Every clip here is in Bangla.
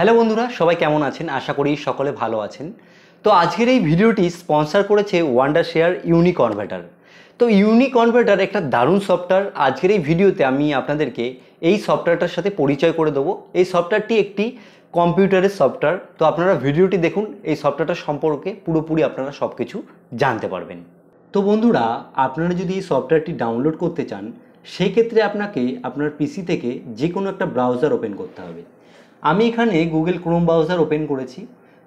হ্যালো বন্ধুরা সবাই কেমন আছেন আশা করি সকলে ভালো আছেন তো আজকের এই ভিডিওটি স্পন্সার করেছে ওয়ান্ডার শেয়ার ইউনি কনভার্টার তো ইউনি কনভার্টার একটা দারুণ সফটওয়্যার আজকের এই ভিডিওতে আমি আপনাদেরকে এই সফটওয়্যারটার সাথে পরিচয় করে দেবো এই সফটওয়্যারটি একটি কম্পিউটারের সফটওয়্যার তো আপনারা ভিডিওটি দেখুন এই সফটওয়্যারটা সম্পর্কে পুরোপুরি আপনারা সব কিছু জানতে পারবেন তো বন্ধুরা আপনারা যদি এই সফটওয়্যারটি ডাউনলোড করতে চান সেক্ষেত্রে আপনাকে আপনার পিসি থেকে যে কোনো একটা ব্রাউজার ওপেন করতে হবে আমি এখানে গুগল ক্রোম ব্রাউজার ওপেন করেছি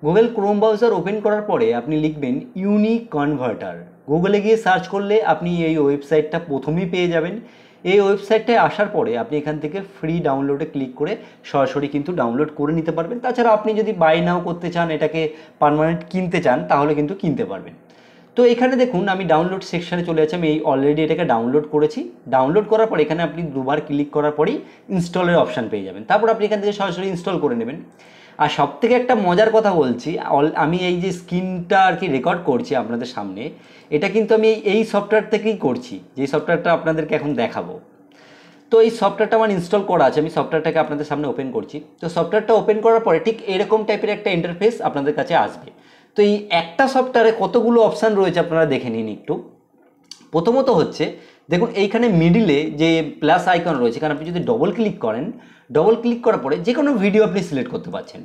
গুগল ক্রোম ব্রাউজার ওপেন করার পরে আপনি লিখবেন ইউনিক কনভার্টার গুগলে গিয়ে সার্চ করলে আপনি এই ওয়েবসাইটটা প্রথমেই পেয়ে যাবেন এই ওয়েবসাইটটায় আসার পরে আপনি এখান থেকে ফ্রি ডাউনলোডে ক্লিক করে সরাসরি কিন্তু ডাউনলোড করে নিতে পারবেন তাছাড়া আপনি যদি বাই নাও করতে চান এটাকে পারমানেন্ট কিনতে চান তাহলে কিন্তু কিনতে পারবেন তো এখানে দেখুন আমি ডাউনলোড সেকশানে চলে আছি আমি এই অলরেডি এটাকে ডাউনলোড করেছি ডাউনলোড করার পর এখানে আপনি দুবার ক্লিক করার পরেই ইনস্টলের অপশান পেয়ে যাবেন তারপর আপনি এখান থেকে সরাসরি ইনস্টল করে নেবেন আর সব থেকে একটা মজার কথা বলছি আমি এই যে স্ক্রিনটা আর কি রেকর্ড করছি আপনাদের সামনে এটা কিন্তু আমি এই সফটওয়্যার থেকেই করছি যেই সফটওয়্যারটা আপনাদেরকে এখন দেখাবো তো এই সফটওয়্যারটা আমার ইনস্টল করা আছে আমি সফটওয়্যারটাকে আপনাদের সামনে ওপেন করছি তো সফটওয়্যারটা ওপেন করার পরে ঠিক এরকম টাইপের একটা ইন্টারফেস আপনাদের কাছে আসবে তো এই একটা সফটওয়্যারে কতগুলো অপশান রয়েছে আপনারা দেখে নিন একটু প্রথমত হচ্ছে দেখুন এইখানে মিডিলে যে প্লাস আইকন রয়েছে কারণ আপনি যদি ডবল ক্লিক করেন ডবল ক্লিক করার পরে যে কোনো ভিডিও আপনি সিলেক্ট করতে পারছেন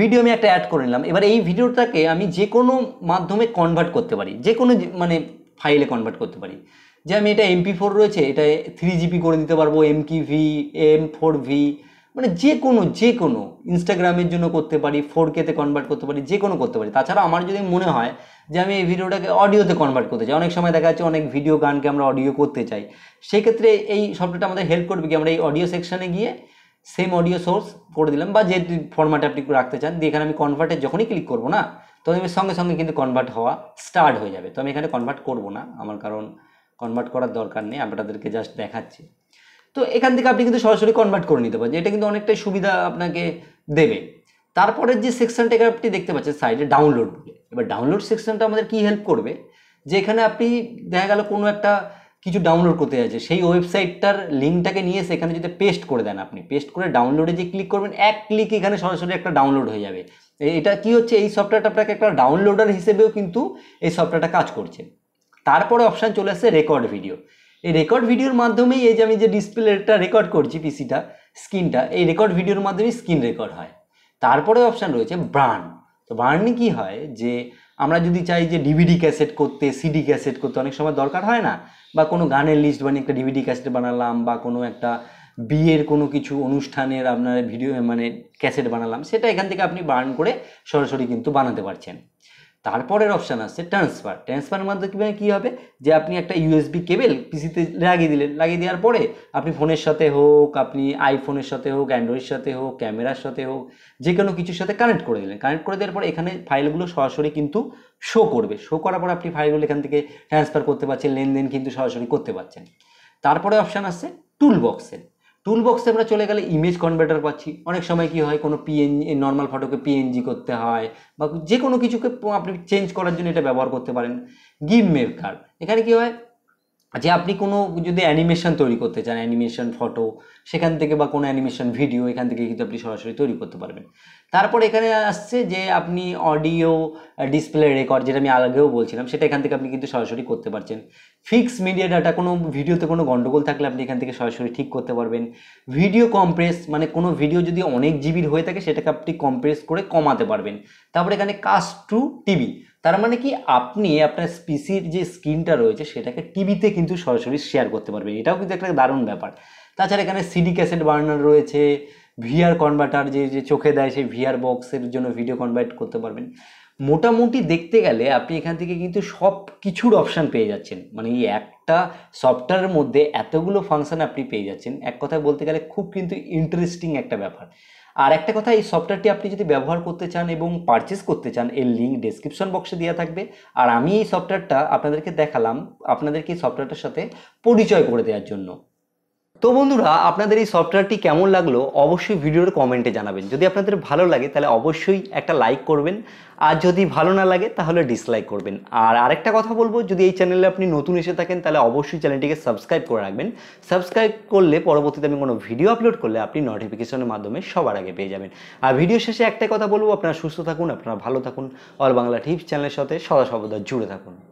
ভিডিও আমি একটা অ্যাড করে নিলাম এবার এই ভিডিওটাকে আমি যে কোনো মাধ্যমে কনভার্ট করতে পারি যে কোনো মানে ফাইলে কনভার্ট করতে পারি যে আমি এটা এমপি ফোর রয়েছে এটা থ্রি জিবি করে দিতে পারবো এম কি ভি এম ফোর ভি মানে যে কোনো যে কোনো ইনস্টাগ্রামের জন্য করতে পারি ফোর কেতে কনভার্ট করতে পারি যে কোনো করতে পারি তাছাড়া আমার যদি মনে হয় যে আমি এই ভিডিওটাকে অডিওতে কনভার্ট করতে চাই অনেক সময় দেখা যাচ্ছে অনেক ভিডিও গানকে আমরা অডিও করতে চাই সেক্ষেত্রে এই সফটওয়্যারটা আমাদের হেল্প করবে কি আমরা এই অডিও সেকশানে গিয়ে সেম অডিও সোর্স করে দিলাম বা যে ফর্ম্যাটে আপনি রাখতে চান দিয়ে এখানে আমি কনভার্টে যখনই ক্লিক করবো না তখন আমি সঙ্গে সঙ্গে কিন্তু কনভার্ট হওয়া স্টার্ট হয়ে যাবে তো আমি এখানে কনভার্ট করবো না আমার কারণ কনভার্ট করার দরকার নেই আপনাদেরকে জাস্ট দেখাচ্ছি তো এখান থেকে আপনি কিন্তু সরাসরি কনভার্ট করে নিতে পারেন এটা কিন্তু অনেকটাই সুবিধা আপনাকে দেবে তারপরে যে সেকশনটাকে আপনি দেখতে পাচ্ছেন সাইডে ডাউনলোড বলে এবার ডাউনলোড সেকশনটা আমাদের কি হেল্প করবে যে এখানে আপনি দেখা গেল কোনো একটা কিছু ডাউনলোড করতে যাচ্ছে সেই ওয়েবসাইটটার লিঙ্কটাকে নিয়ে সেখানে যদি পেস্ট করে দেন আপনি পেস্ট করে ডাউনলোডে যে ক্লিক করবেন এক ক্লিক এখানে সরাসরি একটা ডাউনলোড হয়ে যাবে এটা কি হচ্ছে এই সফটওয়্যারটা আপনাকে একটা ডাউনলোডার হিসেবেও কিন্তু এই সফটওয়্যারটা কাজ করছে তারপরে অপশান চলে আসছে রেকর্ড ভিডিও এই রেকর্ড ভিডিওর মাধ্যমেই এই যে আমি যে ডিসপ্লেটা রেকর্ড করছি পিসিটা স্ক্রিনটা এই রেকর্ড ভিডিওর মাধ্যমেই স্ক্রিন রেকর্ড হয় তারপরে অপশান রয়েছে ব্রান তো বার্নি কি হয় যে আমরা যদি চাই যে ডিভিডি ক্যাসেট করতে সিডি ক্যাসেট করতে অনেক সময় দরকার হয় না বা কোনো গানের লিস্ট বানিয়ে একটা ডিভিডি ক্যাসেট বানালাম বা কোনো একটা বিয়ের কোনো কিছু অনুষ্ঠানের আপনার ভিডিও মানে ক্যাসেট বানালাম সেটা এখান থেকে আপনি বার্ন করে সরাসরি কিন্তু বানাতে পারছেন তারপরের অপশান আসছে ট্রান্সফার ট্রান্সফার মাধ্যমে কী হবে যে আপনি একটা ইউএসবি কেবেল পিসিতে লাগিয়ে দিলেন লাগিয়ে দেওয়ার পরে আপনি ফোনের সাথে হোক আপনি আইফোনের সাথে হোক অ্যান্ড্রয়েড সাথে হোক ক্যামেরার সাথে হোক যে কোনো কিছুর সাথে কানেক্ট করে দিলেন কানেক্ট করে দেওয়ার পরে এখানে ফাইলগুলো সরাসরি কিন্তু শো করবে শো করার পর আপনি ফাইলগুলো এখান থেকে ট্রান্সফার করতে পারছেন লেনদেন কিন্তু সরাসরি করতে পারছেন তারপরে অপশান আসছে টুল বক্সের টুল বক্সে আমরা চলে গেলে ইমেজ কনভার্টার পাচ্ছি অনেক সময় কি হয় কোনো পিএনজি নর্মাল ফটোকে পিএনজি করতে হয় বা যে কোনো কিছুকে আপনি চেঞ্জ করার জন্য এটা ব্যবহার করতে পারেন গিম মেকার এখানে কি হয় যে আচ্ছা, আপনি কোনো যদি অ্যানিমেশন তৈরি করতে চান অ্যানিমেশন ফটো সেখান থেকে বা কোনো অ্যানিমেশন ভিডিও এখান থেকে কিন্তু আপনি সরাসরি তৈরি করতে পারবেন তারপর এখানে আসছে যে আপনি অডিও ডিসপ্লে রেকর্ড যেটা আমি আগেও বলছিলাম সেটা এখান থেকে আপনি কিন্তু সরাসরি করতে পারছেন ফিক্স মিডিয়া ডাটা কোনো ভিডিওতে কোনো গন্ডগোল থাকলে আপনি এখান থেকে সরাসরি ঠিক করতে পারবেন ভিডিও কম্প্রেস মানে কোনো ভিডিও যদি অনেক জিবির হয়ে থাকে সেটাকে আপনি কম্প্রেস করে কমাতে পারবেন তারপর এখানে কাস্ট টু টিভি তার মানে কি আপনি আপনার স্পিসির যে স্ক্রিনটা রয়েছে সেটাকে টিভিতে কিন্তু সরাসরি শেয়ার করতে পারবেন এটাও কিন্তু একটা দারুণ ব্যাপার তাছাড়া এখানে সিডি ক্যাসেট বার্নার রয়েছে ভিআর কনভার্টার যে যে চোখে দেয় সেই ভিআর বক্সের জন্য ভিডিও কনভার্ট করতে পারবেন মোটামুটি দেখতে গেলে আপনি এখান থেকে কিন্তু সব কিছুর অপশান পেয়ে যাচ্ছেন মানে এই একটা সফটওয়্যারের মধ্যে এতগুলো ফাংশান আপনি পেয়ে যাচ্ছেন এক কথায় বলতে গেলে খুব কিন্তু ইন্টারেস্টিং একটা ব্যাপার আর একটা কথা এই সফটওয়্যারটি আপনি যদি ব্যবহার করতে চান এবং পারচেস করতে চান এর লিঙ্ক ডিসক্রিপশন বক্সে দেওয়া থাকবে আর আমি এই সফটওয়্যারটা আপনাদেরকে দেখালাম আপনাদেরকে এই সফটওয়্যারটার সাথে পরিচয় করে দেওয়ার জন্য তো বন্ধুরা আপনাদের এই সফটওয়্যারটি কেমন লাগলো অবশ্যই ভিডিওর কমেন্টে জানাবেন যদি আপনাদের ভালো লাগে তাহলে অবশ্যই একটা লাইক করবেন আর যদি ভালো না লাগে তাহলে ডিসলাইক করবেন আর আরেকটা কথা বলবো যদি এই চ্যানেলে আপনি নতুন এসে থাকেন তাহলে অবশ্যই চ্যানেলটিকে সাবস্ক্রাইব করে রাখবেন সাবস্ক্রাইব করলে পরবর্তীতে আমি কোনো ভিডিও আপলোড করলে আপনি নোটিফিকেশনের মাধ্যমে সবার আগে পেয়ে যাবেন আর ভিডিও শেষে একটাই কথা বলবো আপনারা সুস্থ থাকুন আপনারা ভালো থাকুন অল বাংলা টিপস চ্যানেলের সাথে সদা সর্বদা জুড়ে থাকুন